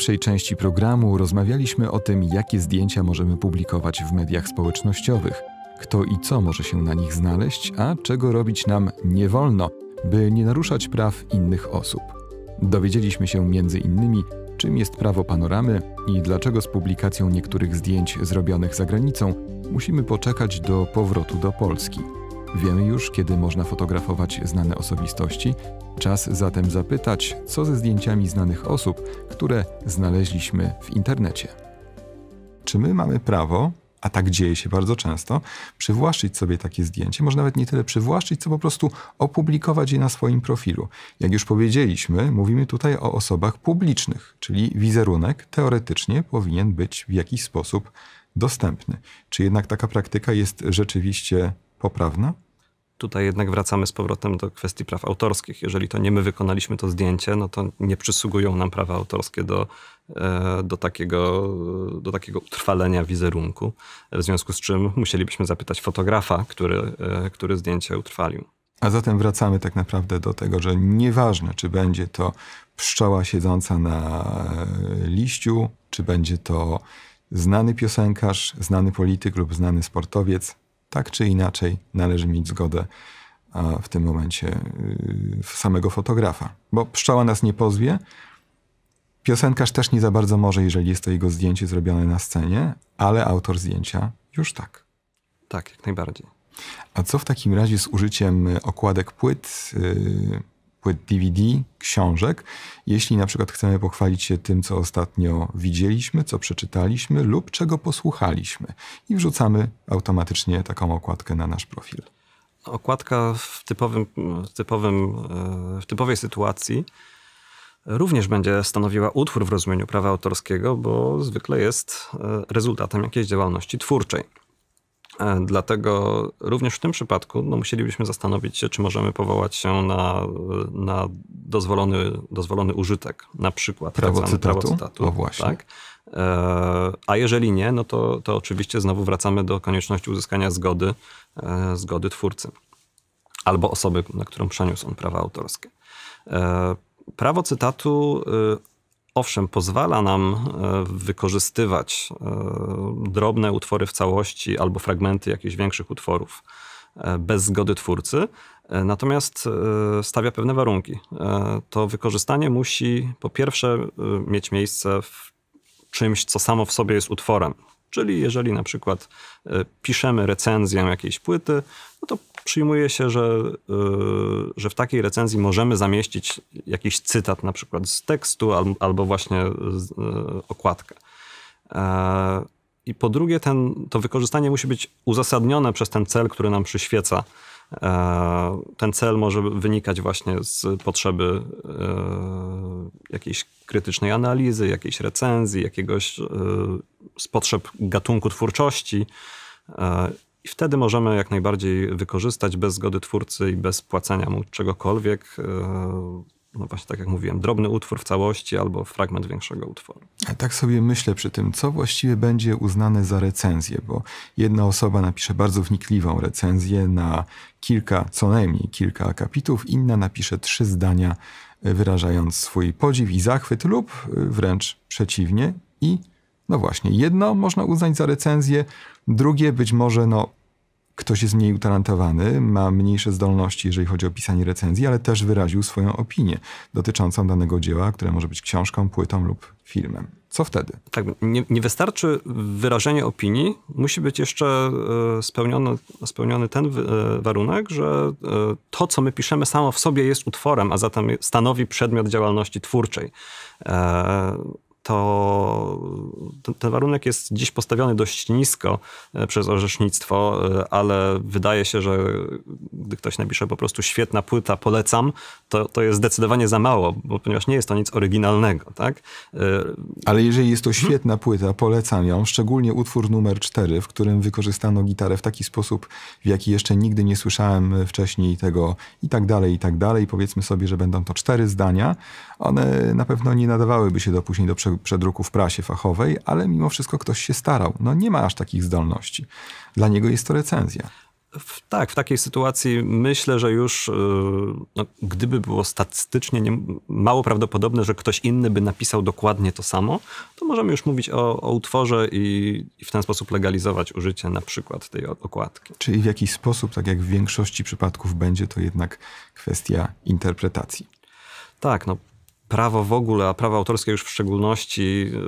pierwszej części programu rozmawialiśmy o tym, jakie zdjęcia możemy publikować w mediach społecznościowych, kto i co może się na nich znaleźć, a czego robić nam nie wolno, by nie naruszać praw innych osób. Dowiedzieliśmy się między innymi, czym jest prawo panoramy i dlaczego z publikacją niektórych zdjęć zrobionych za granicą musimy poczekać do powrotu do Polski. Wiemy już, kiedy można fotografować znane osobistości. Czas zatem zapytać, co ze zdjęciami znanych osób, które znaleźliśmy w internecie. Czy my mamy prawo, a tak dzieje się bardzo często, przywłaszczyć sobie takie zdjęcie? Może nawet nie tyle przywłaszczyć, co po prostu opublikować je na swoim profilu. Jak już powiedzieliśmy, mówimy tutaj o osobach publicznych, czyli wizerunek teoretycznie powinien być w jakiś sposób dostępny. Czy jednak taka praktyka jest rzeczywiście poprawna. Tutaj jednak wracamy z powrotem do kwestii praw autorskich. Jeżeli to nie my wykonaliśmy to zdjęcie, no to nie przysługują nam prawa autorskie do, e, do, takiego, do takiego utrwalenia wizerunku. W związku z czym musielibyśmy zapytać fotografa, który, e, który zdjęcie utrwalił. A zatem wracamy tak naprawdę do tego, że nieważne, czy będzie to pszczoła siedząca na e, liściu, czy będzie to znany piosenkarz, znany polityk lub znany sportowiec, tak czy inaczej należy mieć zgodę w tym momencie y, samego fotografa. Bo pszczoła nas nie pozwie, piosenkarz też nie za bardzo może, jeżeli jest to jego zdjęcie zrobione na scenie, ale autor zdjęcia już tak. Tak, jak najbardziej. A co w takim razie z użyciem y, okładek płyt? Y, płyt DVD, książek. Jeśli na przykład chcemy pochwalić się tym, co ostatnio widzieliśmy, co przeczytaliśmy lub czego posłuchaliśmy i wrzucamy automatycznie taką okładkę na nasz profil. Okładka w, typowym, w, typowym, e, w typowej sytuacji również będzie stanowiła utwór w rozumieniu prawa autorskiego, bo zwykle jest e, rezultatem jakiejś działalności twórczej. E, dlatego również w tym przypadku no, musielibyśmy zastanowić się, czy możemy powołać się na, na dozwolony, dozwolony użytek, na przykład prawo cytatu. Prawo cytatu o no właśnie. Tak? E, a jeżeli nie, no to, to oczywiście znowu wracamy do konieczności uzyskania zgody, e, zgody twórcy albo osoby, na którą przeniósł on prawa autorskie. Prawo cytatu y, owszem, pozwala nam e, wykorzystywać e, drobne utwory w całości albo fragmenty jakichś większych utworów e, bez zgody twórcy, natomiast stawia pewne warunki. To wykorzystanie musi po pierwsze mieć miejsce w czymś, co samo w sobie jest utworem, Czyli jeżeli na przykład e, piszemy recenzję jakiejś płyty, no to przyjmuje się, że, e, że w takiej recenzji możemy zamieścić jakiś cytat na przykład z tekstu albo właśnie e, okładkę. I po drugie, ten, to wykorzystanie musi być uzasadnione przez ten cel, który nam przyświeca. Ten cel może wynikać właśnie z potrzeby jakiejś krytycznej analizy, jakiejś recenzji, jakiegoś z potrzeb gatunku twórczości. E, I wtedy możemy jak najbardziej wykorzystać bez zgody twórcy i bez płacenia mu czegokolwiek. E, no właśnie tak jak mówiłem, drobny utwór w całości albo fragment większego utworu. A tak sobie myślę przy tym, co właściwie będzie uznane za recenzję, bo jedna osoba napisze bardzo wnikliwą recenzję na kilka, co najmniej kilka akapitów, inna napisze trzy zdania e, wyrażając swój podziw i zachwyt lub wręcz przeciwnie i no właśnie, jedno można uznać za recenzję, drugie być może no, ktoś jest mniej utalentowany, ma mniejsze zdolności, jeżeli chodzi o pisanie recenzji, ale też wyraził swoją opinię dotyczącą danego dzieła, które może być książką, płytą lub filmem. Co wtedy? Tak, nie, nie wystarczy wyrażenie opinii, musi być jeszcze e, spełniony, spełniony ten e, warunek, że e, to, co my piszemy, samo w sobie jest utworem, a zatem stanowi przedmiot działalności twórczej to ten warunek jest dziś postawiony dość nisko e, przez orzecznictwo, e, ale wydaje się, że gdy ktoś napisze po prostu świetna płyta, polecam, to, to jest zdecydowanie za mało, bo, ponieważ nie jest to nic oryginalnego, tak? E, ale jeżeli jest to mhm. świetna hmm. płyta, polecam ją, szczególnie utwór numer 4, w którym wykorzystano gitarę w taki sposób, w jaki jeszcze nigdy nie słyszałem wcześniej tego i tak dalej, i tak dalej. Powiedzmy sobie, że będą to cztery zdania. One na pewno nie nadawałyby się do później do prze przedruku w prasie fachowej, ale mimo wszystko ktoś się starał. No nie ma aż takich zdolności. Dla niego jest to recenzja. W, tak, w takiej sytuacji myślę, że już y, no, gdyby było statystycznie nie, mało prawdopodobne, że ktoś inny by napisał dokładnie to samo, to możemy już mówić o, o utworze i, i, w ten sposób legalizować użycie na przykład tej okładki. Czyli w jakiś sposób, tak jak w większości przypadków, będzie to jednak kwestia interpretacji. Tak, no prawo w ogóle, a prawo autorskie już w szczególności e,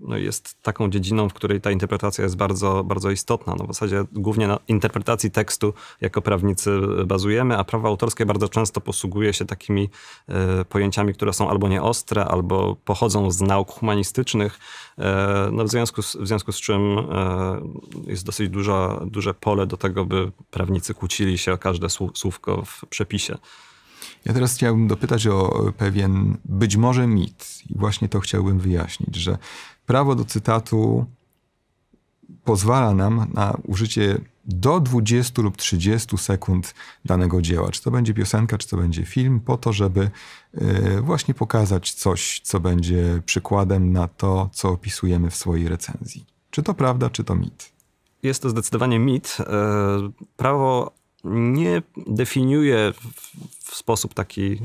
no jest taką dziedziną, w której ta interpretacja jest bardzo, bardzo istotna. No w zasadzie głównie na interpretacji tekstu jako prawnicy bazujemy, a prawo autorskie bardzo często posługuje się takimi e, pojęciami, które są albo nieostre, albo pochodzą z nauk humanistycznych, e, no w, związku z, w związku z czym jest dosyć duża, duże pole do tego, by prawnicy kłócili się o każde słówko w przepisie. Ja teraz chciałbym dopytać o pewien być może mit i właśnie to chciałbym wyjaśnić, że prawo do cytatu pozwala nam na użycie do 20 lub 30 sekund danego dzieła. Czy to będzie piosenka, czy to będzie film, po to, żeby e, właśnie pokazać coś, co będzie przykładem na to, co opisujemy w swojej recenzji. Czy to prawda, czy to mit? Jest to zdecydowanie mit. E, prawo nie definiuje w sposób taki,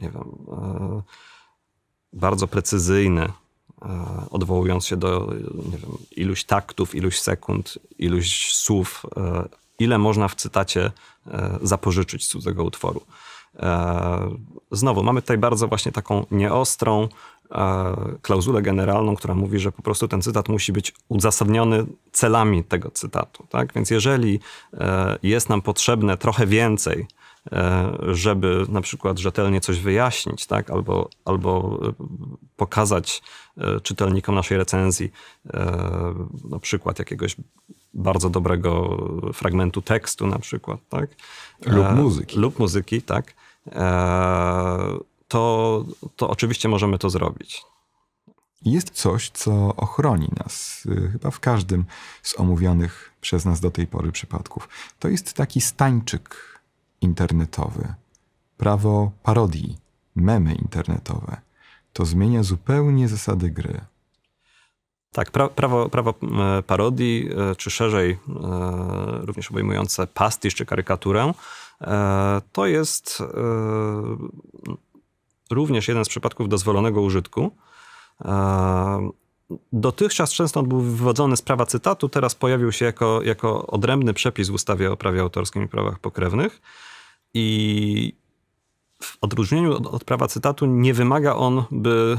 nie wiem, e, bardzo precyzyjny, e, odwołując się do nie wiem, iluś taktów, iluś sekund, iluś słów, e, ile można w cytacie zapożyczyć z cudzego utworu znowu mamy tutaj bardzo właśnie taką nieostrą e, klauzulę generalną, która mówi, że po prostu ten cytat musi być uzasadniony celami tego cytatu. Tak? Więc jeżeli e, jest nam potrzebne trochę więcej, e, żeby na przykład rzetelnie coś wyjaśnić, tak? albo, albo e, pokazać e, czytelnikom naszej recenzji e, na przykład jakiegoś bardzo dobrego fragmentu tekstu na przykład, tak? Lub muzyki. Lub muzyki, tak E, to, to oczywiście możemy to zrobić. Jest coś, co ochroni nas, y, chyba w każdym z omówionych przez nas do tej pory przypadków. To jest taki stańczyk internetowy, prawo parodii, memy internetowe. To zmienia zupełnie zasady gry. Tak, prawo, prawo parodii, e, czy szerzej e, również obejmujące pastisz czy karykaturę, e, to jest również jeden z przypadków dozwolonego użytku. Dotychczas często był wywodzony z prawa cytatu, teraz pojawił się jako, jako odrębny przepis w ustawie o prawie autorskim i prawach pokrewnych. I w odróżnieniu od, od prawa cytatu nie wymaga on, by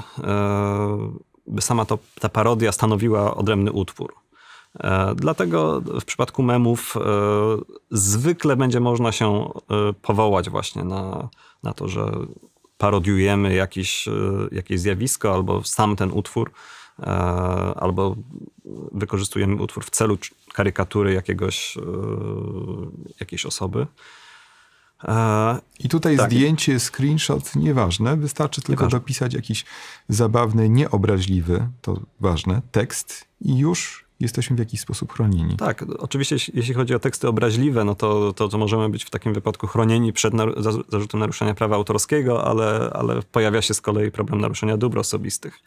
by sama to, ta parodia stanowiła odrębny utwór. E, dlatego w przypadku memów e, zwykle będzie można się e, powołać właśnie na, na to, że parodiujemy jakieś jakieś zjawisko albo sam ten utwór, albo wykorzystujemy utwór w celu karykatury jakiegoś, jakiejś osoby. I tutaj tak. zdjęcie, screenshot, nieważne, wystarczy tylko nieważne. dopisać jakiś zabawny, nieobraźliwy, to ważne, tekst i już jesteśmy w jakiś sposób chronieni. Tak, oczywiście jeśli chodzi o teksty obraźliwe, no to, to, to możemy być w takim wypadku chronieni przed naru zarzutem naruszenia prawa autorskiego, ale, ale pojawia się z kolei problem naruszenia dóbr osobistych,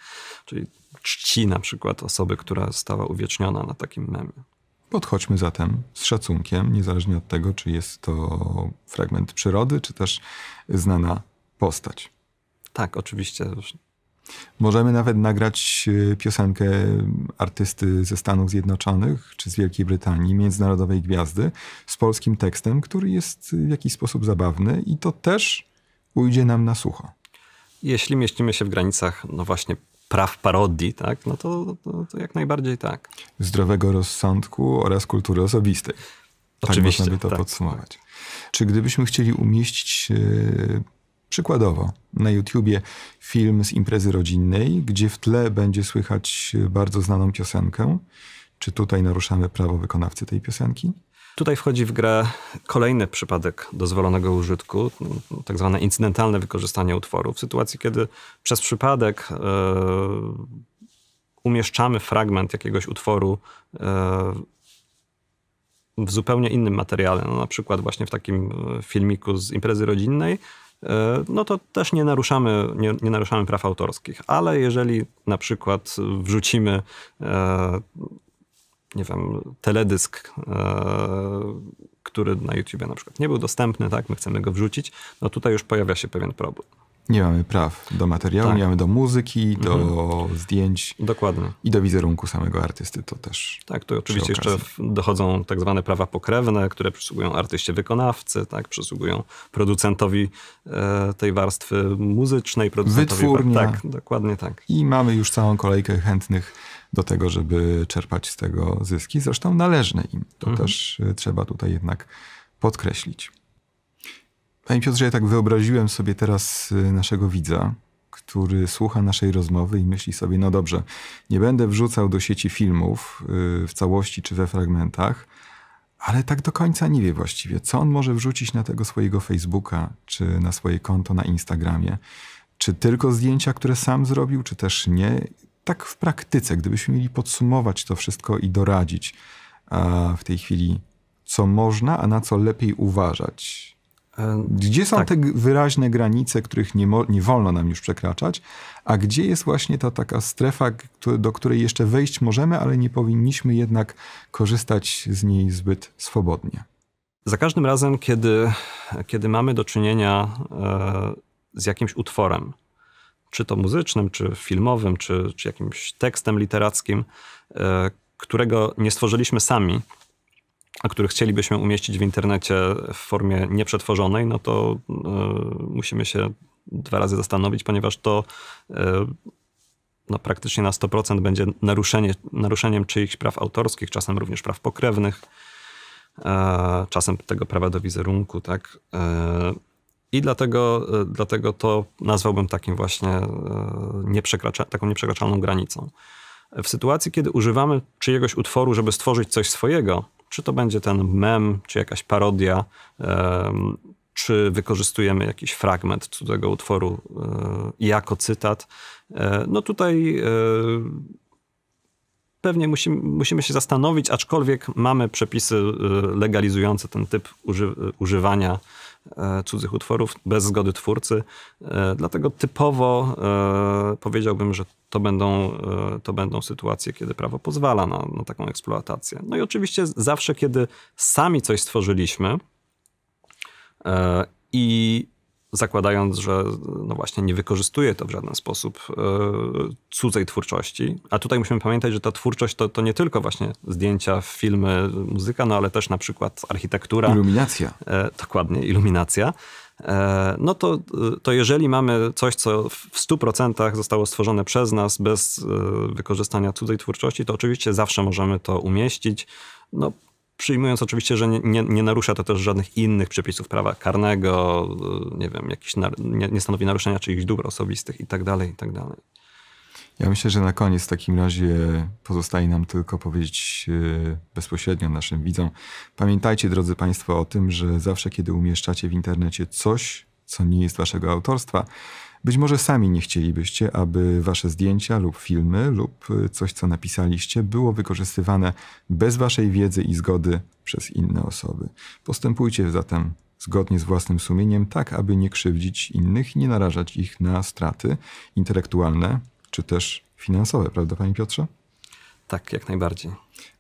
czyli czci na przykład osoby, która została uwieczniona na takim memie. Podchodźmy zatem z szacunkiem, niezależnie od tego, czy jest to fragment przyrody, czy też znana postać. Tak, oczywiście. Możemy nawet nagrać y, piosenkę artysty ze Stanów Zjednoczonych czy z Wielkiej Brytanii, międzynarodowej gwiazdy, z polskim tekstem, który jest y, w jakiś sposób zabawny i to też ujdzie nam na sucho. Jeśli mieścimy się w granicach, no właśnie, praw parodii, tak, no to, to, to jak najbardziej tak. Zdrowego rozsądku oraz kultury osobistej. Tak Oczywiście, można by to tak, podsumować. Tak. Czy gdybyśmy chcieli umieścić yy, przykładowo na YouTubie film z imprezy rodzinnej, gdzie w tle będzie słychać bardzo znaną piosenkę, czy tutaj naruszamy prawo wykonawcy tej piosenki? Tutaj wchodzi w grę kolejny przypadek dozwolonego użytku, tak zwane incydentalne wykorzystanie utworu. W sytuacji, kiedy przez przypadek e, umieszczamy fragment jakiegoś utworu e, w zupełnie innym materiale, no na przykład właśnie w takim e, filmiku z imprezy rodzinnej, no to też nie naruszamy, nie, nie, naruszamy praw autorskich. Ale jeżeli na przykład wrzucimy nie wiem, teledysk, e, który na YouTube na przykład nie był dostępny, tak, my chcemy go wrzucić, no tutaj już pojawia się pewien problem. Nie mamy praw do materiału, tak. nie mamy do muzyki, do mhm. zdjęć. Dokładnie. I do wizerunku samego artysty to też. Tak, tu oczywiście jeszcze dochodzą tak zwane prawa pokrewne, które przysługują artyście wykonawcy, tak, przysługują producentowi e, tej warstwy muzycznej, producentowi. Wytwórnia. Tak, dokładnie tak. I mamy już całą kolejkę chętnych do tego, żeby czerpać z tego zyski, zresztą należne im. To mhm. też e, trzeba tutaj jednak podkreślić. Panie Piotrze, ja tak wyobraziłem sobie teraz y, naszego widza, który słucha naszej rozmowy i myśli sobie, no dobrze, nie będę wrzucał do sieci filmów y, w całości czy we fragmentach, ale tak do końca nie wie właściwie, co on może wrzucić na tego swojego Facebooka, czy na swoje konto na Instagramie. Czy tylko zdjęcia, które sam zrobił, czy też nie. Tak w praktyce, gdybyśmy mieli podsumować to wszystko i doradzić a w tej chwili, co można, a na co lepiej uważać, E, gdzie są tak. te wyraźne granice, których nie, nie, wolno nam już przekraczać, a gdzie jest właśnie ta taka strefa, do której jeszcze wejść możemy, ale nie powinniśmy jednak korzystać z niej zbyt swobodnie? Za każdym razem, kiedy, kiedy mamy do czynienia e, z jakimś utworem, czy to muzycznym, czy filmowym, czy, czy jakimś tekstem literackim, e, którego nie stworzyliśmy sami, a które chcielibyśmy umieścić w internecie w formie nieprzetworzonej, no to y, musimy się dwa razy zastanowić, ponieważ to y, no, praktycznie na 100% będzie naruszenie, naruszeniem czyichś praw autorskich, czasem również praw pokrewnych, e, czasem tego prawa do wizerunku, tak. I dlatego, dlatego to nazwałbym takim właśnie nieprzekracza, taką nieprzekraczalną granicą w sytuacji, kiedy używamy czyjegoś utworu, żeby stworzyć coś swojego, czy to będzie ten mem, czy jakaś parodia, czy wykorzystujemy jakiś fragment cudzego utworu e, jako cytat, e, no tutaj e, pewnie musimy, musimy się zastanowić, aczkolwiek mamy przepisy legalizujące ten typ uży, używania cudzych utworów bez zgody twórcy. Dlatego typowo powiedziałbym, że to będą, e, to będą sytuacje, kiedy prawo pozwala na, na taką eksploatację. No i oczywiście zawsze, kiedy sami coś stworzyliśmy e, i zakładając, że no właśnie nie wykorzystuje to w żaden sposób e, cudzej twórczości. A tutaj musimy pamiętać, że ta twórczość to, to nie tylko właśnie zdjęcia, filmy, muzyka, no ale też na przykład architektura. Iluminacja. Dokładnie, iluminacja. E, no to, y, to jeżeli mamy coś, co w 100% zostało stworzone przez nas bez y, wykorzystania cudzej twórczości, to oczywiście zawsze możemy to umieścić. No, przyjmując oczywiście, że nie, nie, narusza to też żadnych innych przepisów prawa karnego, y, nie wiem, jakiś nie, nie stanowi naruszenia czyichś dóbr osobistych itd., tak itd. Tak ja myślę, że na koniec w takim razie pozostaje nam tylko powiedzieć y, bezpośrednio naszym widzom. Pamiętajcie, drodzy Państwo, o tym, że zawsze, kiedy umieszczacie w internecie coś, co nie jest Waszego autorstwa, być może sami nie chcielibyście, aby Wasze zdjęcia lub filmy lub y, coś, co napisaliście, było wykorzystywane bez Waszej wiedzy i zgody przez inne osoby. Postępujcie zatem zgodnie z własnym sumieniem, tak aby nie krzywdzić innych, i nie narażać ich na straty intelektualne, czy też finansowe, prawda, Panie Piotrze? Tak, jak najbardziej.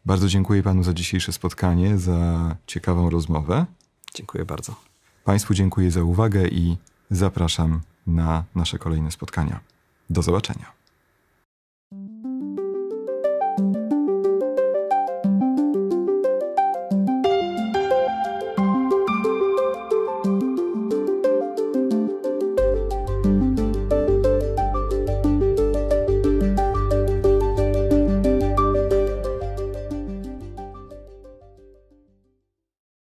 Bardzo dziękuję Panu za dzisiejsze spotkanie, za ciekawą rozmowę. Dziękuję bardzo. Państwu dziękuję za uwagę i zapraszam na nasze kolejne spotkania. Do zobaczenia.